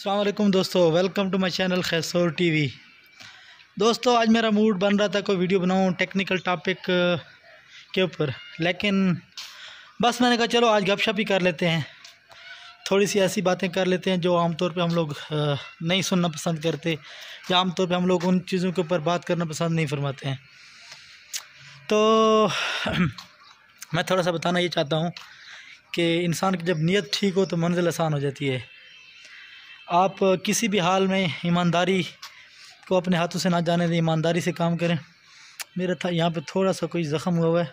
अल्लाम दोस्तों welcome to my channel खैसोर टीवी दोस्तों आज मेरा मूड बन रहा था कोई वीडियो बनाऊं टेक्निकल टॉपिक के ऊपर लेकिन बस मैंने कहा चलो आज गपशप ही कर लेते हैं थोड़ी सी ऐसी बातें कर लेते हैं जो आमतौर पे हम लोग नहीं सुनना पसंद करते या आमतौर पे हम लोग उन चीज़ों के ऊपर बात करना पसंद नहीं फरमाते हैं तो मैं थोड़ा सा बताना ये चाहता हूँ कि इंसान की जब नीयत ठीक हो तो मंजिल आसान हो जाती है आप किसी भी हाल में ईमानदारी को अपने हाथों से ना जाने दें ईमानदारी से काम करें मेरा था यहाँ पे थोड़ा सा कोई ज़ख़म हुआ हुआ है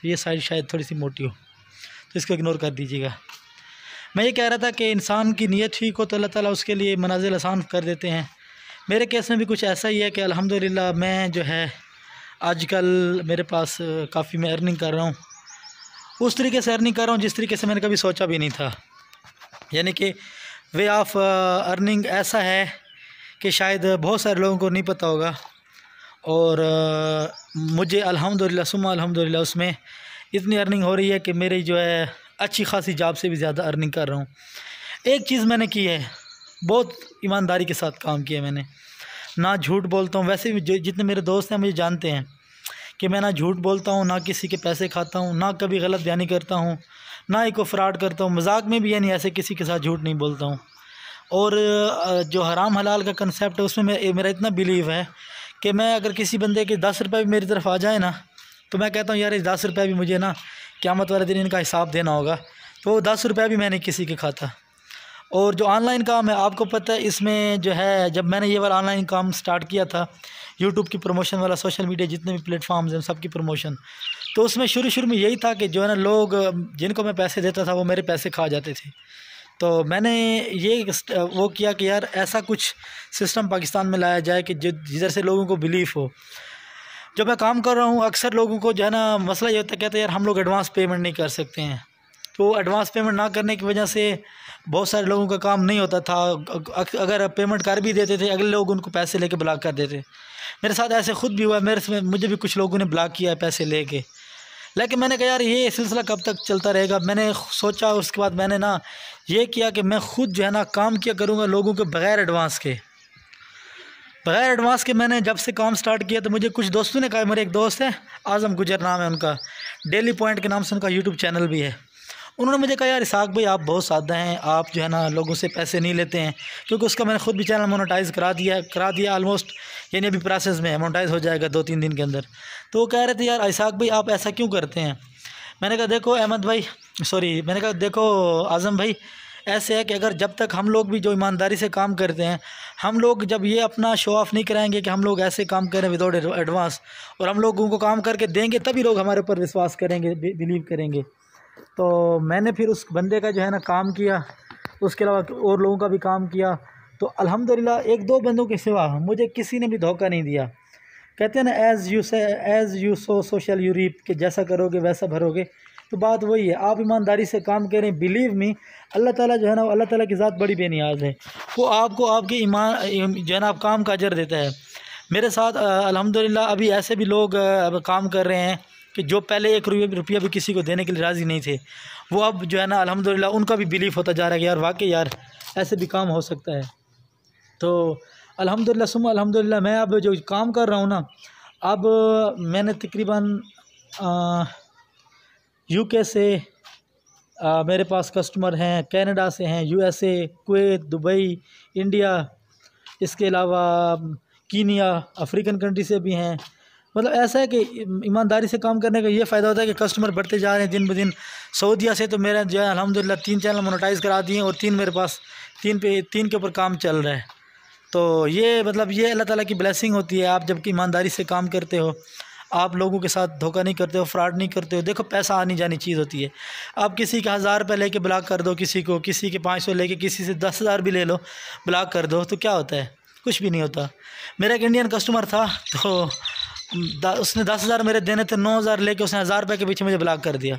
तो ये साइड शायद थोड़ी सी मोटी हो तो इसको इग्नोर कर दीजिएगा मैं ये कह रहा था कि इंसान की नीयत ठीक हो तो अल्लाह ताला उसके लिए मनाजिल आसान कर देते हैं मेरे केस में भी कुछ ऐसा ही है कि अल्हम्दुलिल्लाह मैं जो है आजकल मेरे पास काफ़ी मैं अर्निंग कर रहा हूँ उस तरीके से अर्निंग कर रहा हूँ जिस तरीके से मैंने कभी सोचा भी नहीं था यानी कि वे ऑफ अर्निंग ऐसा है कि शायद बहुत सारे लोगों को नहीं पता होगा और मुझे अल्हम्दुलिल्लाह सुमा अल्हम्दुलिल्लाह उसमें इतनी अर्निंग हो रही है कि मेरी जो है अच्छी खासी जॉब से भी ज़्यादा अर्निंग कर रहा हूँ एक चीज़ मैंने की है बहुत ईमानदारी के साथ काम किया मैंने ना झूठ बोलता हूँ वैसे भी जितने मेरे दोस्त हैं मुझे जानते हैं कि मैं ना झूठ बोलता हूँ ना किसी के पैसे खाता हूँ ना कभी गलत बयानी करता हूँ ना ही को फ्राड करता हूँ मजाक में भी यानी ऐसे किसी के साथ झूठ नहीं बोलता हूँ और जो हराम हलाल का कंसेप्ट है उसमें मेरा इतना बिलीव है कि मैं अगर किसी बंदे के दस रुपये भी मेरी तरफ आ जाए ना तो मैं कहता हूँ यार इस दस रुपये भी मुझे ना क्यामत वाले दिन इनका हिसाब देना होगा तो वो दस रुपये भी मैंने किसी के खाता और जो ऑनलाइन काम है आपको पता है इसमें जो है जब मैंने ये वाला ऑनलाइन काम स्टार्ट किया था यूट्यूब की प्रमोशन वाला सोशल मीडिया जितने भी प्लेटफॉर्म्स हैं सबकी प्रमोशन तो उसमें शुरू शुरू में यही था कि जो है ना लोग जिनको मैं पैसे देता था वो मेरे पैसे खा जाते थे तो मैंने ये वो किया कि यार ऐसा कुछ सिस्टम पाकिस्तान में लाया जाए कि जिधर से लोगों को बिलीफ हो जब मैं काम कर रहा हूँ अक्सर लोगों को जो है ना मसला ये होता है कहते हैं यार हम लोग एडवांस पेमेंट नहीं कर सकते हैं तो एडवांस पेमेंट ना करने की वजह से बहुत सारे लोगों का काम नहीं होता था अगर पेमेंट कर भी देते थे अगले लोग उनको पैसे लेके ब्लॉक कर देते मेरे साथ ऐसे खुद भी हुआ मेरे से मुझे भी कुछ लोगों ने ब्लॉक किया है पैसे लेके लेकिन मैंने कहा यार ये सिलसिला कब तक चलता रहेगा मैंने सोचा उसके बाद मैंने ना ये किया कि मैं ख़ुद जो है ना काम किया करूँगा लोगों के बग़ैर एडवांस के बग़ैर एडवांस के मैंने जब से काम स्टार्ट किया तो मुझे कुछ दोस्तों ने कहा मेरे एक दोस्त है आज़म गुजर नाम है उनका डेली पॉइंट के नाम से उनका यूट्यूब चैनल भी है उन्होंने मुझे कहा यार इसाक भाई आप बहुत सादा हैं आप जो है ना लोगों से पैसे नहीं लेते हैं क्योंकि उसका मैंने खुद भी चैनल मोनोटाइज़ करा दिया करा दिया आलमोस्ट यानी अभी प्रोसेस में है मोनोटाइज़ हो जाएगा दो तीन दिन के अंदर तो वो कह रहे थे यार इसाक भाई आप ऐसा क्यों करते हैं मैंने कहा देखो अहमद भाई सॉरी मैंने कहा देखो आज़म भाई ऐसे है कि अगर जब तक हम लोग भी जो ईमानदारी से काम करते हैं हम लोग जब ये अपना शो ऑफ नहीं कराएंगे कि हम लोग ऐसे काम करें विदाउट एडवांस और हम लोग उनको काम करके देंगे तभी लोग हमारे ऊपर विश्वास करेंगे बिलीव करेंगे तो मैंने फिर उस बंदे का जो है ना काम किया उसके अलावा और लोगों का भी काम किया तो अल्हम्दुलिल्लाह एक दो बंदों के सिवा मुझे किसी ने भी धोखा नहीं दिया कहते हैं ना as you sow as you sow so shall you reap के जैसा करोगे वैसा भरोगे तो बात वही है आप ईमानदारी से काम करें बिलीव मी अल्लाह ताला जो है ना अल्लाह ताला की ज़ात बड़ी बेनियाज है वो आपको आपके ईमान जो है ना आप काम का अजर देता है मेरे साथ अल्हम्दुलिल्लाह अभी ऐसे भी लोग काम कर रहे हैं कि जो पहले एक रुपया भी किसी को देने के लिए राज़ी नहीं थे वो अब जो है ना अलहमदिल्ला उनका भी बिलीफ होता जा रहा है यार वाकई यार ऐसे भी काम हो सकता है तो अलहमदिल्ला सुम अलहमदिल्ला मैं अब जो काम कर रहा हूँ ना अब मैंने तकरीबन यूके से आ, मेरे पास कस्टमर हैं कैनेडा से हैं यूएसए कुवैत दुबई इंडिया इसके अलावा कीनिया अफ्रीकन कंट्री से भी हैं मतलब ऐसा है कि ईमानदारी से काम करने का ये फ़ायदा होता है कि कस्टमर बढ़ते जा रहे हैं दिन ब दिन सऊदिया से तो मेरा जो है अलहमदिल्ला तीन चैनल मोनोटाइज़ करा दिए और तीन मेरे पास तीन पे तीन के ऊपर काम चल रहा है तो ये मतलब ये अल्लाह ताला की ब्लेसिंग होती है आप जबकि ईमानदारी से काम करते हो आप लोगों के साथ धोखा नहीं करते हो फ्रॉड नहीं करते हो देखो पैसा आनी जानी चीज़ होती है आप किसी का हज़ार रुपये लेके ब्लॉक कर दो किसी को किसी के पाँच सौ लेके किसी से दस हज़ार भी ले लो ब्लॉक कर दो तो क्या होता है कुछ भी नहीं होता मेरा एक इंडियन कस्टमर था तो उसने दस हज़ार मेरे देने थे नौ हज़ार लेके उसने हज़ार रुपये के पीछे मुझे ब्लॉक कर दिया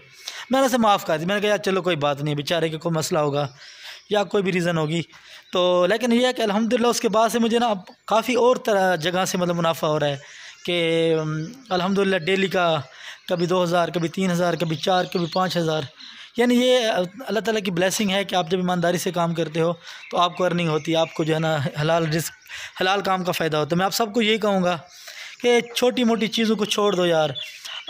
मैंने उसे माफ़ कर दिया मैंने कहा यार चलो कोई बात नहीं बेचारे के कोई मसला होगा या कोई भी रीज़न होगी तो लेकिन यह है कि अलहमदिल्ला उसके बाद से मुझे ना अब काफ़ी और तरह जगह से मतलब मुनाफा हो रहा है कि अलहमदिल्ला डेली का कभी दो हज़ार कभी तीन हज़ार कभी चार कभी पाँच हज़ार यानी ये अल्लाह ताला की ब्लेसिंग है कि आप जब ईमानदारी से काम करते हो तो आपको अर्निंग होती है आपको जो है ना हलाल रिस्क हलाल काम का फ़ायदा होता है मैं आप सबको यही कहूँगा कि छोटी मोटी चीज़ों को छोड़ दो यार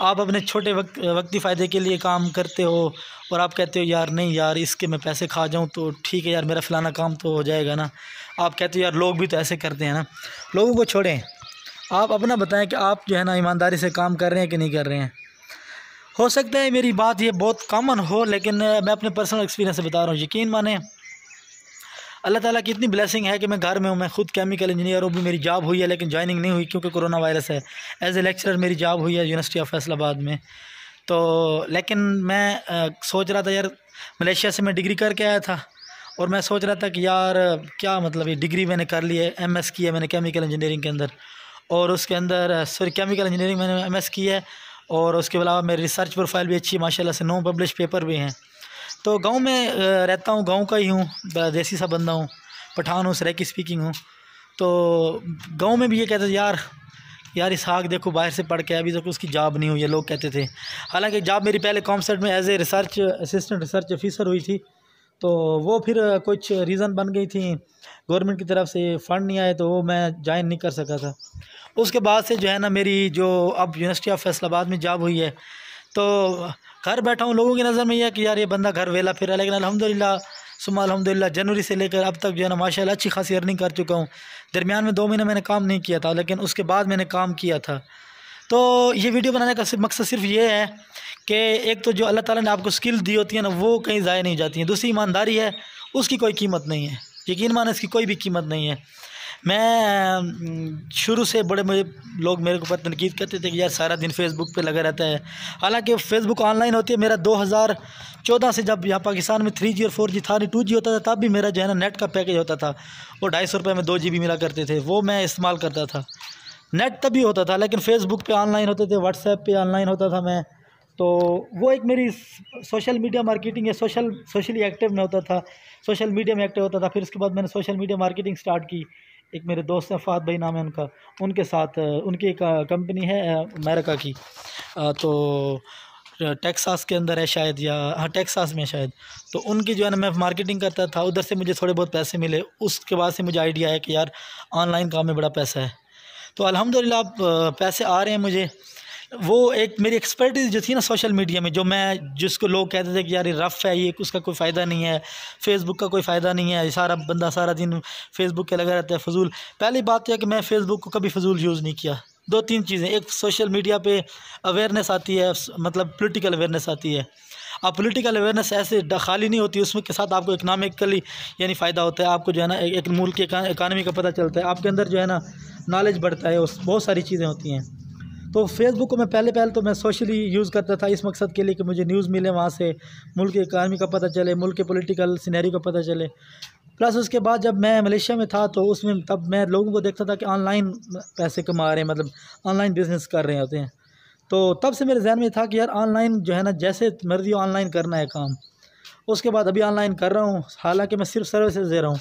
आप अपने छोटे वक्त वक्ती फ़ायदे के लिए काम करते हो और आप कहते हो यार नहीं यार इसके मैं पैसे खा जाऊँ तो ठीक है यार मेरा फ़लाना काम तो हो जाएगा ना आप कहते हो यार लोग भी तो ऐसे करते हैं ना लोगों को छोड़ें आप अपना बताएं कि आप जो है ना ईमानदारी से काम कर रहे हैं कि नहीं कर रहे हैं हो सकता है मेरी बात ये बहुत कॉमन हो लेकिन मैं अपने पर्सनल एक्सपीरियंस से बता रहा हूँ यकीन माने अल्लाह ताला की इतनी ब्लेसिंग है कि मैं घर में हूँ मैं खुद केमिकल इंजीनियर हूँ भी मेरी जॉब हुई है लेकिन ज्वाइनिंग नहीं हुई क्योंकि कोरोना वायरस है एज ए लेक्चरर मेरी जॉब हुई है यूनिवर्सिटी ऑफ फैसलाबाद में तो लेकिन मैं आ, सोच रहा था यार मलेशिया से मैं डिग्री करके आया था और मैं सोच रहा था कि यार क्या मतलब ये डिग्री मैंने कर ली है एम की है मैंने केमिकल इंजीनियरिंग के अंदर और उसके अंदर सॉरी केमिकल इंजीनियरिंग मैंने एम की है और उसके अलावा मेरी रिसर्च प्रोफाइल भी अच्छी है माशाल्लाह से नौ पब्लिश पेपर भी हैं तो गांव में रहता हूँ गांव का ही हूँ देसी सा बंदा हूँ पठान हूँ सरेकी स्पीकिंग हूँ तो गांव में भी ये कहते थे यार यार हाक देखो बाहर से पढ़ के अभी तक तो उसकी जॉब नहीं हुई है लोग कहते थे हालांकि जॉब मेरी पहले कॉमसेट में as a research assistant research officer हुई थी तो वो फिर कुछ रीज़न बन गई थी गवर्नमेंट की तरफ से फ़ंड नहीं आए तो वो मैं ज्वाइन नहीं कर सका था उसके बाद से जो है ना मेरी जो अब यूनिवर्सिटी ऑफ फैसलाबाद में जॉब हुई है तो घर बैठा हूँ लोगों की नज़र में यह कि यार ये बंदा घर वेला फिर लेकिन अलहमदिल्ला सुबह अलहमदिल्ला जनवरी से लेकर अब तक जो है ना माशा अच्छी खासी अर्निंग कर चुका हूँ दरमियान में दो महीने मैंने काम नहीं किया था लेकिन उसके बाद मैंने काम किया था तो ये वीडियो बनाने का मकसद सिर्फ ये है कि एक तो जो अल्लाह ताला ने आपको स्किल दी होती है ना वो कहीं ज़ाया नहीं जाती हैं दूसरी ईमानदारी है उसकी कोई कीमत नहीं है यकीन माना इसकी कोई भी कीमत नहीं है मैं हम्म, शुरू से बड़े मुझे लोग मेरे को ऊपर तनकीद करते थे कि यार सारा दिन फेसबुक पे लगा रहता है हालांकि फेसबुक ऑनलाइन होती है मेरा 2014 से जब यहाँ पाकिस्तान में थ्री जी और फोर जी था नहीं टू जी होता था तब भी मेरा जो है ना नेट का पैकेज होता था वो ढाई सौ रुपये में दो जी बी मिला करते थे वो मैं इस्तेमाल करता था नेट तभी होता था लेकिन फेसबुक पर ऑनलाइन होते थे व्हाट्सएप पर ऑनलाइन होता था मैं तो वो एक मेरी सोशल मीडिया मार्केटिंग या सोशल सोशली एक्टिव में होता था सोशल मीडिया में एक्टिव होता था फिर उसके बाद मैंने सोशल मीडिया मार्केटिंग स्टार्ट की एक मेरे दोस्त हैं फात भाई नाम है उनका उनके साथ उनकी एक कंपनी है अमेरिका की तो टेक्सास के अंदर है शायद या हाँ टेक्सास में शायद तो उनकी जो है ना मैं मार्केटिंग करता था उधर से मुझे थोड़े बहुत पैसे मिले उसके बाद से मुझे आइडिया है कि यार ऑनलाइन काम में बड़ा पैसा है तो अलहमदिल्ला पैसे आ रहे हैं मुझे वो एक मेरी एक्सपर्टीज़ जो थी ना सोशल मीडिया में जो मैं जिसको लोग कहते थे कि यार ये रफ़ है ये उसका कोई फ़ायदा नहीं है फेसबुक का कोई फ़ायदा नहीं है सारा बंदा सारा दिन फेसबुक के लगा रहता है फजूल पहली बात तो यह कि मैं फ़ेसबुक को कभी फजूल यूज़ नहीं किया दो तीन चीज़ें एक सोशल मीडिया पर अवेयरनेस आती है मतलब पोलिटिकल अवेयरनेस आती है अब पॉलिटिकल अवेयरनेस ऐसे खाली नहीं होती उसमें के साथ आपको इकनॉमिकली यानी फ़ायदा होता है आपको जो है ना एक मुल्क की इकानमी का पता चलता है आपके अंदर जो है ना नॉलेज बढ़ता है उस बहुत सारी चीज़ें होती हैं तो फेसबुक को मैं पहले पहले तो मैं सोशली यूज़ करता था इस मकसद के लिए कि मुझे न्यूज़ मिले वहाँ से मुल्क की इकानमी का पता चले मुल्क के पोलिटिकल सिनेरी का पता चले प्लस उसके बाद जब मैं मलेशिया में था तो उसमें तब मैं लोगों को देखता था कि ऑनलाइन पैसे कमा रहे हैं मतलब ऑनलाइन बिज़नेस कर रहे होते हैं तो तब से मेरे जहन में था कि यार ऑनलाइन जो है ना जैसे मर्जी ऑनलाइन करना है काम उसके बाद अभी ऑनलाइन कर रहा हूँ हालांकि मैं सिर्फ सर्विसेज दे रहा हूँ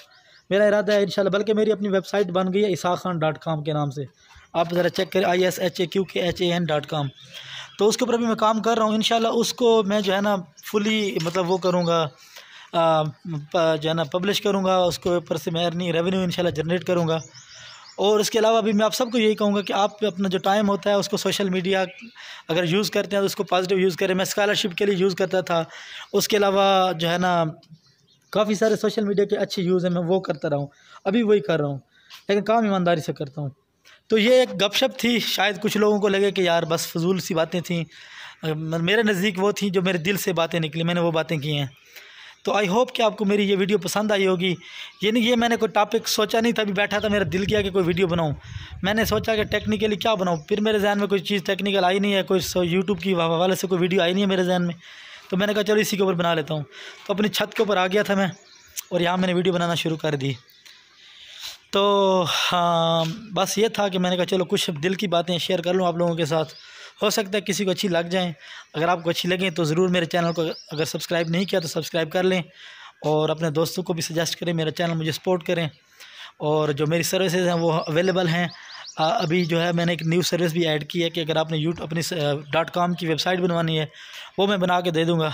मेरा इरादा है इंशाल्लाह बल्कि मेरी अपनी वेबसाइट बन गई है इसाक खान डॉट कॉम के नाम से आप ज़रा चेक करें I S H A Q K H A N dot com तो उसके ऊपर भी मैं काम कर रहा हूँ इन उसको मैं जो है ना फुली मतलब वो करूँगा जो है ना पब्लिश करूँगा उसके ऊपर से मैं अर्निंग रेवेन्यू इनशाला जनरेट करूँगा और इसके अलावा अभी मैं आप सबको यही कहूँगा कि आप अपना जो टाइम होता है उसको सोशल मीडिया अगर यूज़ करते हैं तो उसको पॉजिटिव यूज़ करें मैं स्कॉलरशिप के लिए यूज़ करता था उसके अलावा जो है ना काफ़ी सारे सोशल मीडिया के अच्छे यूज़ हैं मैं वो करता रहा हूँ अभी वही कर रहा हूँ लेकिन काम ईमानदारी से करता हूँ तो ये एक गपशप थी शायद कुछ लोगों को लगे कि यार बस फजूल सी बातें थी मेरे नज़दीक वो थी जो मेरे दिल से बातें निकली मैंने वो बातें की हैं तो आई होप कि आपको मेरी ये वीडियो पसंद आई होगी ये नहीं ये मैंने कोई टॉपिक सोचा नहीं था अभी बैठा था मेरा दिल किया कि कोई वीडियो बनाऊँ मैंने सोचा कि टेक्निकली क्या बनाऊँ फिर मेरे जहन में कोई चीज़ टेक्निकल आई नहीं है कोई यूट्यूब की हवाले से कोई वीडियो आई नहीं है मेरे जहन में तो मैंने कहा चलो इसी के ऊपर बना लेता हूँ तो अपनी छत के ऊपर आ गया था मैं और यहाँ मैंने वीडियो बनाना शुरू कर दी तो हाँ बस ये था कि मैंने कहा चलो कुछ दिल की बातें शेयर कर लूँ आप लोगों के साथ हो सकता है किसी को अच्छी लग जाएँ अगर आपको अच्छी लगें तो ज़रूर मेरे चैनल को अगर सब्सक्राइब नहीं किया तो सब्सक्राइब कर लें और अपने दोस्तों को भी सजेस्ट करें मेरा चैनल मुझे सपोर्ट करें और जो मेरी सर्विसेज हैं वो अवेलेबल हैं अभी जो है मैंने एक न्यू सर्विस भी ऐड की है कि अगर आपने यूट अपनी डॉट कॉम की वेबसाइट बनवानी है वो मैं बना के दे दूँगा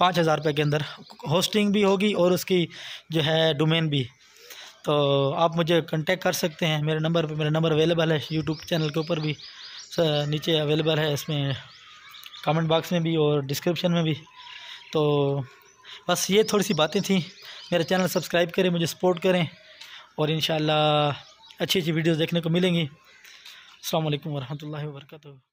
पाँच हज़ार रुपये के अंदर होस्टिंग भी होगी और उसकी जो है डोमेन भी तो आप मुझे कांटेक्ट कर सकते हैं मेरे नंबर पर मेरा नंबर अवेलेबल है यूट्यूब चैनल के ऊपर भी नीचे अवेलेबल है इसमें कमेंट बॉक्स में भी और डिस्क्रिप्शन में भी तो बस ये थोड़ी सी बातें थी मेरा चैनल सब्सक्राइब करें मुझे सपोर्ट करें और इन अच्छी अच्छी वीडियोज़ देखने को मिलेंगी अल्लाम वरहमल वर्का